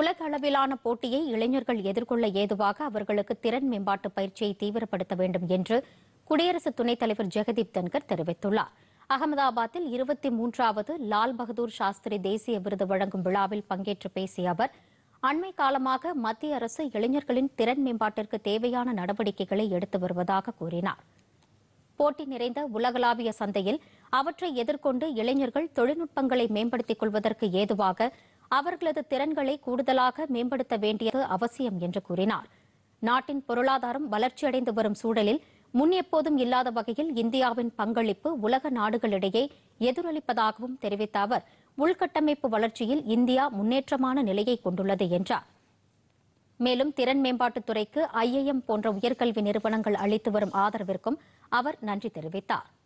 உலக அளவிலான போட்டியை இளைஞர்கள் எதிர்கொள்ள ஏதுவாக அவர்களுக்கு திறன் மேம்பாட்டு பயிற்சியை தீவிரப்படுத்த வேண்டும் என்று குடியரசு துணைத் தலைவர் ஜெகதீப் தன்கர் தெரிவித்துள்ளார் அகமதாபாத்தில் இருபத்தி மூன்றாவது லால் பகதூர் சாஸ்திரி தேசிய விருது வழங்கும் விழாவில் பங்கேற்று பேசிய அவர் அண்மை காலமாக மத்திய அரசு இளைஞர்களின் திறன் மேம்பாட்டிற்கு தேவையான நடவடிக்கைகளை எடுத்து வருவதாக கூறினார் போட்டி நிறைந்த உலகளாவிய சந்தையில் அவற்றை எதிர்கொண்டு இளைஞர்கள் தொழில்நுட்பங்களை மேம்படுத்திக் கொள்வதற்கு ஏதுவாக அவர்களது திறன்களை கூடுதலாக மேம்படுத்த வேண்டியது அவசியம் என்று கூறினார் நாட்டின் பொருளாதாரம் வளர்ச்சியடைந்து வரும் சூழலில் முன் எப்போதும் இல்லாத வகையில் இந்தியாவின் பங்களிப்பு உலக நாடுகளிடையே எதிரொலிப்பதாகவும் தெரிவித்த அவர் உள்கட்டமைப்பு வளர்ச்சியில் இந்தியா முன்னேற்றமான நிலையை கொண்டுள்ளது என்றார் மேலும் திறன் மேம்பாட்டுத் துறைக்கு ஐஐஎம் போன்ற உயர்கல்வி நிறுவனங்கள் அளித்து வரும் ஆதரவிற்கும் அவர் நன்றி தெரிவித்தாா்